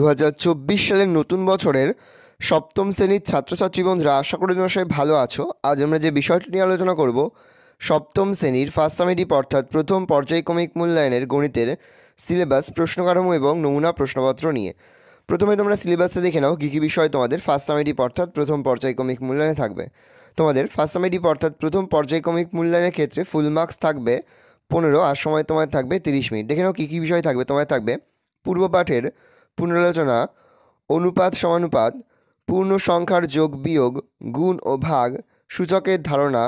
দু সালের নতুন বছরের সপ্তম শ্রেণীর ছাত্রছাত্রী বন্ধুরা আশা করি তোমরা সবাই ভালো আছো আজ আমরা যে বিষয়টি নিয়ে আলোচনা করব সপ্তম শ্রেণীর ফার্স্ট সামেটিভ অর্থাৎ প্রথম পর্যায়ক্রমিক মূল্যায়নের গণিতের সিলেবাস প্রশ্নকাঠামো এবং নমুনা প্রশ্নপত্র নিয়ে প্রথমে তোমরা সিলেবাসে দেখে নাও কী কী বিষয় তোমাদের ফার্স্ট সামেটিভ অর্থাৎ প্রথম পর্যায়ক্রমিক মূল্যায়নে থাকবে তোমাদের ফার্স্ট সামেটিভ অর্থাৎ প্রথম পর্যায়ক্রমিক মূল্যায়নের ক্ষেত্রে ফুল মার্কস থাকবে পনেরো আর সময় তোমার থাকবে তিরিশ মিনিট দেখে নাও কী কী বিষয় থাকবে তোমার থাকবে পূর্ব পাঠের পুনরালোচনা অনুপাত সমানুপাত পূর্ণ সংখ্যার যোগ বিয়োগ গুণ ও ভাগ সূচকের ধারণা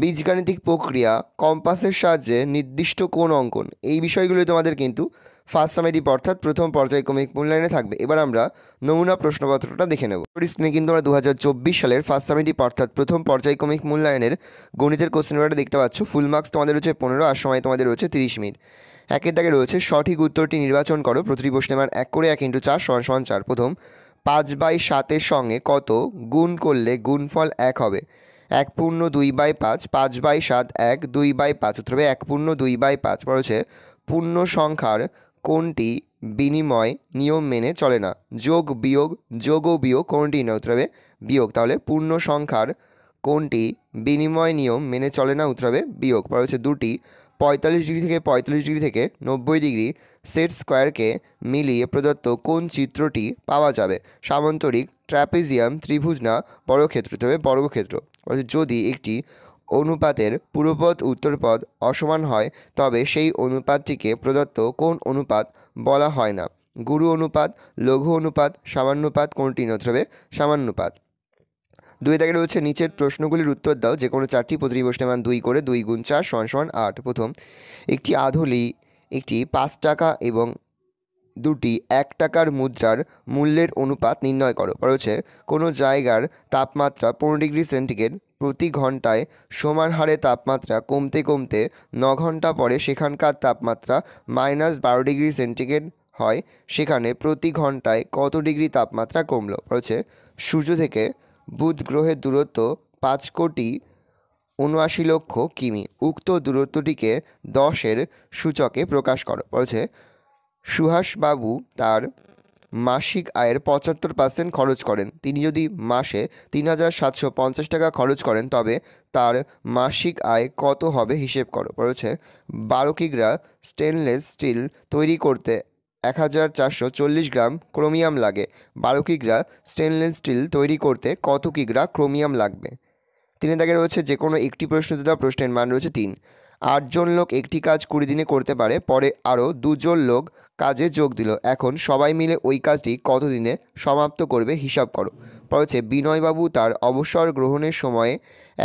বীজগাণিতিক প্রক্রিয়া কম্পাসের সাহায্যে নির্দিষ্ট কোন অঙ্কন এই বিষয়গুলি তোমাদের কিন্তু ফার্স্ট সামেডি অর্থাৎ প্রথম পর্যায়ক্রমিক মূল্যায়নে থাকবে এবার আমরা নমুনা প্রশ্নপত্রটা দেখে নেব স্ক্রিনে কিন্তু আমরা দু সালের ফার্স্ট সামেডি অর্থাৎ প্রথম পর্যায়ক্রমিক মূল্যায়নের গণিতের কোশ্চেন দেখতে পাচ্ছ ফুল মার্কস তোমাদের রয়েছে পনেরো আর সময় তোমাদের রয়েছে তিরিশ মিনিট একের দাগে রয়েছে সঠিক উত্তরটি নির্বাচন করো প্রতিটি প্রশ্নে মান এক করে এক ইন্টু চার সমান সমান চার প্রথম পাঁচ বাই সাতের সঙ্গে কত গুণ করলে গুণফল এক হবে এক পূর্ণ দুই বাই পাঁচ পাঁচ বাই সাত এক দুই বাই পাঁচ উত্তর হবে এক পূর্ণ দুই বাই পাঁচ হচ্ছে পূর্ণ সংখ্যার কোনটি বিনিময় নিয়ম মেনে চলে না যোগ বিয়োগ যোগ ও বিয়োগ কোনটি না উত্তর হবে বিয়োগ তাহলে পূর্ণ সংখ্যার কোনটি বিনিময় নিয়ম মেনে চলে না উত্তর হবে বিয়োগ পর হচ্ছে দুটি পঁয়তাল্লিশ ডিগ্রি থেকে পঁয়তাল্লিশ ডিগ্রি থেকে নব্বই ডিগ্রি সেট স্কোয়ারকে মিলিয়ে প্রদত্ত কোন চিত্রটি পাওয়া যাবে সামান্তরিক ট্র্যাপিজিয়াম ত্রিভুজ না বর্গক্ষেত্র তবে বর্গক্ষেত্র যদি একটি অনুপাতের পূর্বপদ উত্তরপদ অসমান হয় তবে সেই অনুপাতটিকে প্রদত্ত কোন অনুপাত বলা হয় না গুরু অনুপাত লঘু অনুপাত সামান্যপাত কোনটি নথবে সামান্যপাত দুই দাগে রয়েছে নিচের প্রশ্নগুলির উত্তর দাও যে কোনো চারটি প্রতিটি প্রশ্নের মান দুই করে দুই গুণ চার সমান সমান আট প্রথম একটি আধুলি একটি পাঁচ টাকা এবং দুটি এক টাকার মুদ্রার মূল্যের অনুপাত নির্ণয় করো হচ্ছে কোনো জায়গার তাপমাত্রা পনেরো ডিগ্রি সেন্টিগ্রেড প্রতি ঘন্টায় সমান হারে তাপমাত্রা কমতে কমতে ন ঘন্টা পরে সেখানকার তাপমাত্রা মাইনাস বারো ডিগ্রি সেন্টিগ্রেড হয় সেখানে প্রতি ঘন্টায় কত ডিগ্রি তাপমাত্রা কমলো হচ্ছে সূর্য থেকে বুধ গ্রহের দূরত্ব পাঁচ কোটি উনআশি লক্ষ কিমি উক্ত দূরত্বটিকে দশের সূচকে প্রকাশ করো বলছে সুহাসবাবু তার মাসিক আয়ের পঁচাত্তর পার্সেন্ট খরচ করেন তিনি যদি মাসে তিন হাজার সাতশো পঞ্চাশ টাকা খরচ করেন তবে তার মাসিক আয় কত হবে হিসেব করো বলেছে বারো কিগ্রা স্টেনলেস স্টিল তৈরি করতে এক হাজার চারশো চল্লিশ গ্রাম ক্রোমিয়াম লাগে বারো কিগ্রা স্টেনলেস স্টিল তৈরি করতে কত কিগ্রা ক্রোমিয়াম লাগবে তিনি তাকে রয়েছে যে কোনো একটি প্রশ্ন দেওয়া প্রশ্নের মান রয়েছে তিন আটজন লোক একটি কাজ কুড়ি দিনে করতে পারে পরে আরও দুজন লোক কাজে যোগ দিল এখন সবাই মিলে ওই কাজটি কতদিনে সমাপ্ত করবে হিসাব করো পরে বিনয়বাবু তার অবসর গ্রহণের সময়ে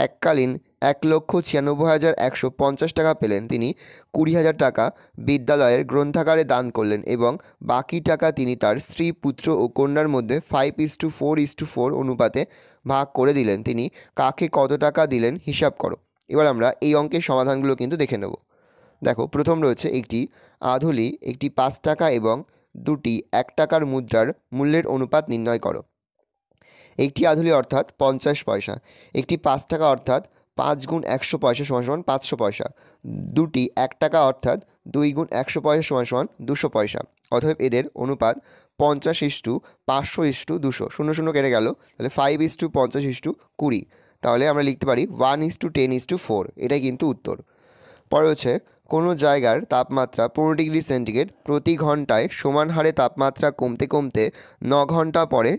এককালীন এক লক্ষ ছিয়ানব্বই হাজার একশো পঞ্চাশ টাকা পেলেন তিনি কুড়ি হাজার টাকা বিদ্যালয়ের গ্রন্থাগারে দান করলেন এবং বাকি টাকা তিনি তার স্ত্রী পুত্র ও কন্যার মধ্যে five is to four is to four অনুপাতে ভাগ করে দিলেন তিনি কাকে কত টাকা দিলেন হিসাব করো এবার আমরা এই অঙ্কের সমাধানগুলো কিন্তু দেখে নেব দেখো প্রথম রয়েছে একটি আধুলি একটি পাঁচ টাকা এবং দুটি এক টাকার মুদ্রার মূল্যের অনুপাত নির্ণয় করো একটি আধুলি অর্থাৎ পঞ্চাশ পয়সা একটি পাঁচ টাকা অর্থাৎ পাঁচ গুণ একশো পয়সা সমান সমান পাঁচশো পয়সা দুটি এক টাকা অর্থাৎ দুই গুণ একশো পয়সা সমান সমান দুশো পয়সা অতএব এদের অনুপাত পঞ্চাশ ইস টু পাঁচশো ইস টু দুশো শূন্য শূন্য কেটে গেল তাহলে ফাইভ টু পঞ্চাশ ইস্টু কুড়ি তাহলে আমরা লিখতে পারি one to ten to four এটাই কিন্তু উত্তর পরে হচ্ছে কোনো জায়গার তাপমাত্রা পনেরো ডিগ্রি সেন্টিগ্রেড প্রতি ঘন্টায় সমান হারে তাপমাত্রা কমতে কমতে ন ঘন্টা পরে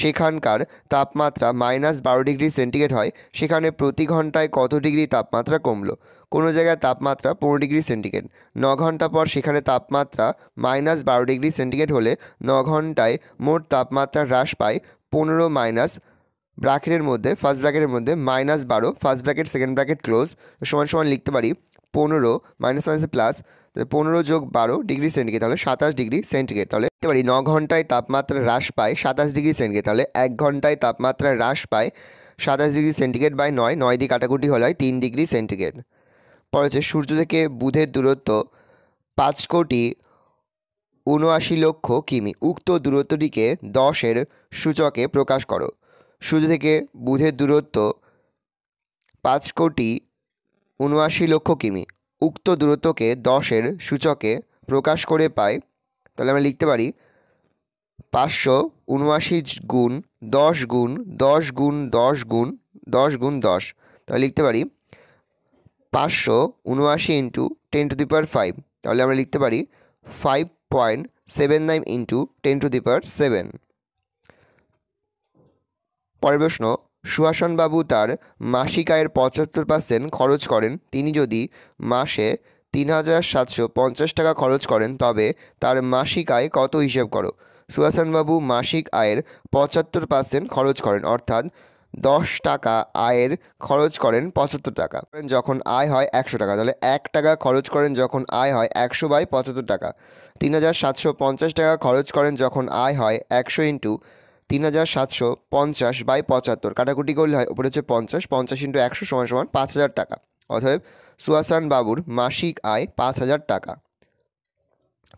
সেখানকার তাপমাত্রা মাইনাস বারো ডিগ্রি সেন্টিগ্রেড হয় সেখানে প্রতি ঘন্টায় কত ডিগ্রি তাপমাত্রা কমলো কোনো জায়গায় তাপমাত্রা পনেরো ডিগ্রি সেন্টিগ্রেড ন ঘন্টা পর সেখানে তাপমাত্রা মাইনাস বারো ডিগ্রি সেন্টিগ্রেড হলে ন ঘন্টায় মোট তাপমাত্রা হ্রাস পায় পনেরো মাইনাস ব্র্যাকেটের মধ্যে ফার্স্ট ব্র্যাকেটের মধ্যে মাইনাস বারো first bracket second bracket close সমান সমান লিখতে পারি পনেরো মাইনাস মাইনাস প্লাস পনেরো যোগ বারো ডিগ্রি সেন্টিগ্রেড তাহলে সাতাশ ডিগ্রি সেন্টিগ্রেড তাহলে দেখতে পারি ন ঘন্টায় তাপমাত্রা হ্রাস পায় সাতাশ ডিগ্রি সেন্টিগ্রেড তাহলে এক ঘন্টায় তাপমাত্রা হ্রাস পায় সাতাশ ডিগ্রি সেন্টিগ্রেড বাই নয় নয় দিক কাটাকুটি হল তিন ডিগ্রি সেন্টিগ্রেড পরে হচ্ছে সূর্য থেকে বুধের দূরত্ব পাঁচ কোটি উনআশি লক্ষ কিমি উক্ত দূরত্বটিকে দশের সূচকে প্রকাশ করো সূর্য থেকে বুধের দূরত্ব পাঁচ কোটি উনআশি লক্ষ কিমি উক্ত দূরত্বকে দশের সূচকে প্রকাশ করে পাই তাহলে আমরা লিখতে পারি পাঁচশো উনআশি গুণ দশ গুণ দশ গুণ দশ গুণ দশ গুণ দশ তাহলে লিখতে পারি পাঁচশো উনআশি into ten to the power five তাহলে আমরা লিখতে পারি five point seven nine into ten to the power seven পরের প্রশ্ন সুহাসনবাবু তার মাসিক আয়ের পঁচাত্তর পার্সেন্ট খরচ করেন তিনি যদি মাসে তিন হাজার সাতশো পঞ্চাশ টাকা খরচ করেন তবে তার মাসিক আয় কত হিসেব করো সুহাসনবাবু মাসিক আয়ের পঁচাত্তর পার্সেন্ট খরচ করেন অর্থাৎ দশ টাকা আয়ের খরচ করেন পঁচাত্তর টাকা যখন আয় হয় একশো টাকা তাহলে এক টাকা খরচ করেন যখন আয় হয় একশো বাই পঁচাত্তর টাকা তিন হাজার সাতশো পঞ্চাশ টাকা খরচ করেন যখন আয় হয় একশো ইন্টু তিন হাজার সাতশো পঞ্চাশ বাই পঁচাত্তর কাটাকুটি করলে হয় ওপরে হচ্ছে পঞ্চাশ পঞ্চাশ ইন্টু একশো সমান সমান পাঁচ হাজার টাকা অতএব সুহাসান বাবুর মাসিক আয় পাঁচ হাজার টাকা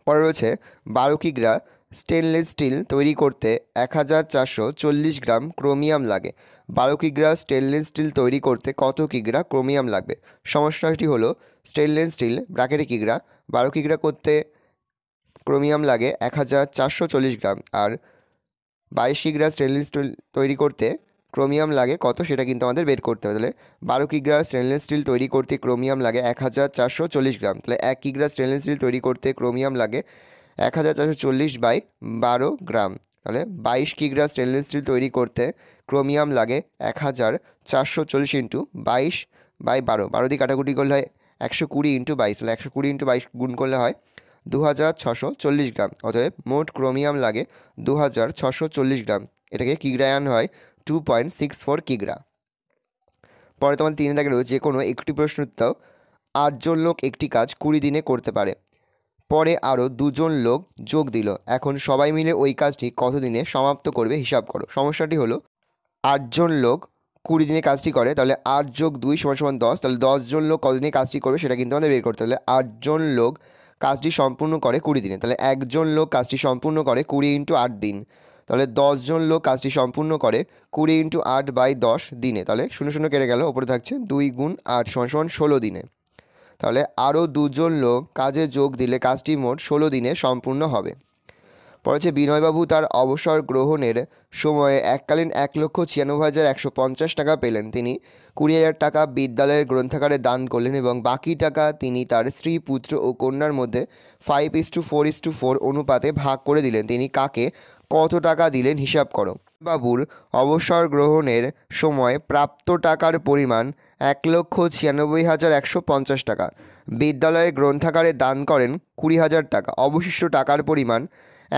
পরে রয়েছে বারুকিগ্রা স্টেনলেস স্টিল তৈরি করতে এক হাজার চারশো চল্লিশ গ্রাম ক্রোমিয়াম লাগে বারো কিগ্রা স্টেনলেস স্টিল তৈরি করতে কত কিগ্রা ক্রোমিয়াম লাগবে সমস্যাটি হলো স্টেনলেস স্টিল ব্র্যাকেটে কিগ্রা বারো কিগ্রা করতে ক্রোমিয়াম লাগে এক হাজার চারশো চল্লিশ গ্রাম আর বাইশ কিগ্রা স্টেনলেস স্টিল তৈরি করতে ক্রোমিয়াম লাগে কত সেটা কিন্তু আমাদের বের করতে হবে তাহলে বারো কিগ্রা স্টেনলেস স্টিল তৈরি করতে ক্রোমিয়াম লাগে এক হাজার চারশো চল্লিশ গ্রাম তাহলে এক কিগ্রা স্টেনলেস স্টিল তৈরি করতে ক্রোমিয়াম লাগে এক হাজার চারশো চল্লিশ বাই বারো গ্রাম তাহলে বাইশ কিগ্রা স্টেনলেস স্টিল তৈরি করতে ক্রোমিয়াম লাগে এক হাজার চারশো চল্লিশ ইন্টু বাইশ বাই বারো বারো দিয়ে কাটাকুটি করলে হয় একশো কুড়ি ইন্টু বাইশ তাহলে একশো কুড়ি ইন্টু বাইশ গুণ করলে হয় দু হাজার ছশো চল্লিশ গ্রাম অতএব মোট ক্রোমিয়াম লাগে দু হাজার ছশো চল্লিশ গ্রাম এটাকে কিগ্রায় আন হয় টু পয়েন্ট সিক্স ফোর কিগ্রা পরে তোমার তিনে দাগের যে কোনো একটি প্রশ্ন উত্তর আটজন লোক একটি কাজ কুড়ি দিনে করতে পারে পরে আরও দুজন লোক যোগ দিল এখন সবাই মিলে ওই কাজটি কতদিনে সমাপ্ত করবে হিসাব করো সমস্যাটি হলো আটজন লোক কুড়ি দিনে কাজটি করে তাহলে আট যোগ দুই সমান সমান দশ তাহলে দশজন লোক কতদিনে কাজটি করবে সেটা কিন্তু আমাদের বের করতে হলে আটজন লোক কাজটি সম্পূর্ণ করে কুড়ি দিনে তাহলে একজন লোক কাজটি সম্পূর্ণ করে কুড়ি ইন্টু আট দিন তাহলে দশজন লোক কাজটি সম্পূর্ণ করে কুড়ি ইন্টু আট বাই দশ দিনে তাহলে শূন্য শূন্য কেটে গেল ওপরে থাকছে দুই গুণ আট সমান সমান ষোলো দিনে তাহলে আরও দুজন লোক কাজে যোগ দিলে কাজটি মোট ষোলো দিনে সম্পূর্ণ হবে পড়েছে বিনয়বাবু তার অবসর গ্রহণের সময়ে এককালীন এক লক্ষ ছিয়ানব্বই হাজার একশো পঞ্চাশ টাকা পেলেন তিনি কুড়ি হাজার টাকা বিদ্যালয়ের গ্রন্থাগারে দান করলেন এবং বাকি টাকা তিনি তার স্ত্রী পুত্র ও কন্যার মধ্যে five is to four is to four অনুপাতে ভাগ করে দিলেন তিনি কাকে কত টাকা দিলেন হিসাব করো বাবুর অবসর গ্রহণের সময় প্রাপ্ত টাকার পরিমাণ এক লক্ষ ছিয়ানব্বই হাজার একশো পঞ্চাশ টাকা বিদ্যালয়ে গ্রন্থাগারে দান করেন কুড়ি হাজার টাকা অবশিষ্ট টাকার পরিমাণ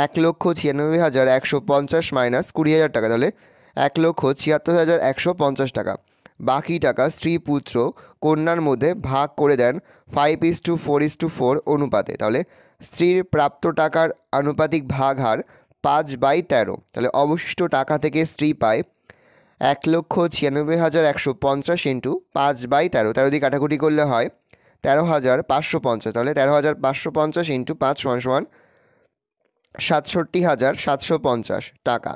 এক লক্ষ ছিয়ানব্বই হাজার একশো পঞ্চাশ মাইনাস কুড়ি হাজার টাকা তাহলে এক লক্ষ ছিয়াত্তর হাজার একশো পঞ্চাশ টাকা বাকি টাকা স্ত্রী পুত্র কন্যার মধ্যে ভাগ করে দেন five is to four is to four অনুপাতে তাহলে স্ত্রীর প্রাপ্ত টাকার আনুপাতিক ভাগ হার পাঁচ বাই তেরো তাহলে অবশিষ্ট টাকা থেকে স্ত্রী পায় এক লক্ষ ছিয়ানব্বই হাজার একশো পঞ্চাশ ইন্টু পাঁচ বাই তেরো তেরো দিয়ে কাটাকুটি করলে হয় তেরো হাজার পাঁচশো পঞ্চাশ তাহলে তেরো হাজার পাঁচশো পঞ্চাশ ইন্টু পাঁচ সমান সমান সাতষট্টি হাজার সাতশো পঞ্চাশ টাকা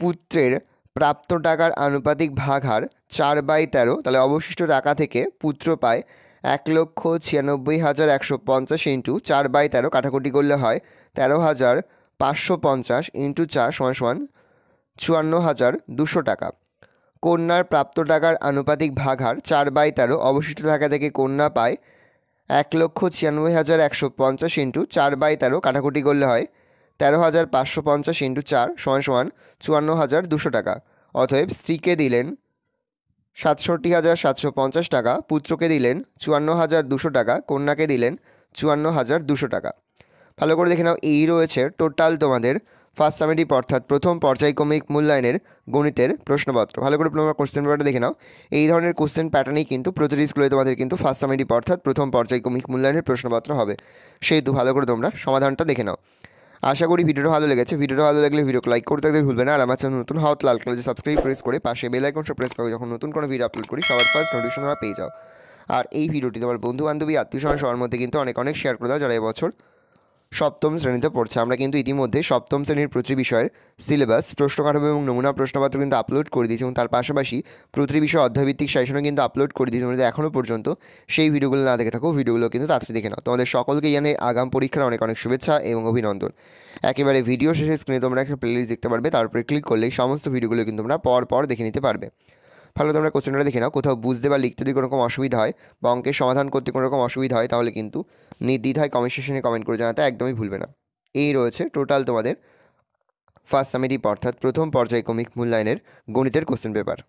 পুত্রের প্রাপ্ত টাকার আনুপাতিক ভাগ হার চার বাই তেরো তাহলে অবশিষ্ট টাকা থেকে পুত্র পায় এক লক্ষ ছিয়ানব্বই হাজার একশো পঞ্চাশ ইন্টু চার বাই তেরো কাটাকুটি করলে হয় তেরো হাজার পাঁচশো পঞ্চাশ ইন্টু চার সমান সমান চুয়ান্ন হাজার দুশো টাকা কন্যার প্রাপ্ত টাকার আনুপাতিক ভাগ হার চার বাই তেরো অবশিষ্ট টাকা থেকে কন্যা পায় এক লক্ষ ছিয়ানব্বই হাজার একশো পঞ্চাশ ইন্টু চার বাই তেরো কাটাকুটি করলে হয় তেরো হাজার পাঁচশো পঞ্চাশ ইন্টু চার সমান সমান চুয়ান্ন হাজার দুশো টাকা অতএব স্ত্রীকে দিলেন সাতষট্টি হাজার সাতশো পঞ্চাশ টাকা পুত্রকে দিলেন চুয়ান্ন হাজার দুশো টাকা কন্যাকে দিলেন চুয়ান্ন হাজার দুশো টাকা ভালো করে দেখে নাও এই রয়েছে টোটাল তোমাদের ফার্স্ট সামেটিভ অর্থাৎ প্রথম পর্যায়ক্রমিক মূল্যায়নের গণিতের প্রশ্নপত্র ভালো করে তোমরা কোশ্চেন পেপারটা দেখে নাও এই ধরনের কোশ্চেন প্যাটার্নেই কিন্তু প্রতিটি স্কুলে তোমাদের কিন্তু ফার্স্ট সামেটিভ অর্থাৎ প্রথম পর্যায়ক্রমিক মূল্যায়নের প্রশ্নপত্র হবে সেহেতু ভালো করে তোমরা সমাধানটা দেখে নাও আশা করি ভিডিওটা ভালো লেগেছে ভিডিওটা ভালো লাগলে ভিডিও লাইক করতে থাকলে ভুলবে না আর আমার চ্যানেল নতুন হাত লাল কালার সাবস্ক্রাইব প্রেস করে পাশে বেল আইকনটা প্রেস করে যখন নতুন কোনো ভিডিও আপলোড করি সবার ফার্স্ট নোটিফিকেশন পেয়ে যাও আর এই ভিডিওটি তোমার বন্ধু বান্ধবী আত্মীয় স্বজন সবার মধ্যে কিন্তু অনেক অনেক শেয়ার করে দাও যারা এবছর সপ্তম শ্রেণীতে পড়ছে আমরা কিন্তু ইতিমধ্যে সপ্তম শ্রেণীর প্রতি বিষয়ের সিলেবাস প্রশ্নকাঠামো এবং নমুনা প্রশ্নপত্র কিন্তু আপলোড করে দিয়েছি এবং তার পাশাপাশি প্রতিটি বিষয় অধ্যায়ভিত্তিক সাইশনও কিন্তু আপলোড করে দিয়েছি তোমরা এখনও পর্যন্ত সেই ভিডিওগুলো না দেখে থাকো ভিডিওগুলো কিন্তু তাড়াতাড়ি দেখে নাও তোমাদের সকলকে জানে আগাম পরীক্ষার অনেক অনেক শুভেচ্ছা এবং অভিনন্দন একেবারে ভিডিও শেষে স্ক্রিনে তোমরা একটা প্লেলিস্ট দেখতে পারবে তারপরে ক্লিক করলেই সমস্ত ভিডিওগুলো কিন্তু তোমরা পর পর দেখে নিতে পারবে ফলে তোমরা কোশ্চেনটা দেখে নাও কোথাও বুঝতে বা লিখতে যদি কোনো রকম অসুবিধা হয় বা অঙ্কের সমাধান করতে কোনো রকম অসুবিধা হয় তাহলে কিন্তু নির্দ্বিধায় কমেন্ট সেকশনে কমেন্ট করে জানাতে একদমই ভুলবে না এই রয়েছে টোটাল তোমাদের ফার্স্ট সামিটিপ অর্থাৎ প্রথম পর্যায়ক্রমিক মূল্যায়নের গণিতের কোশ্চেন পেপার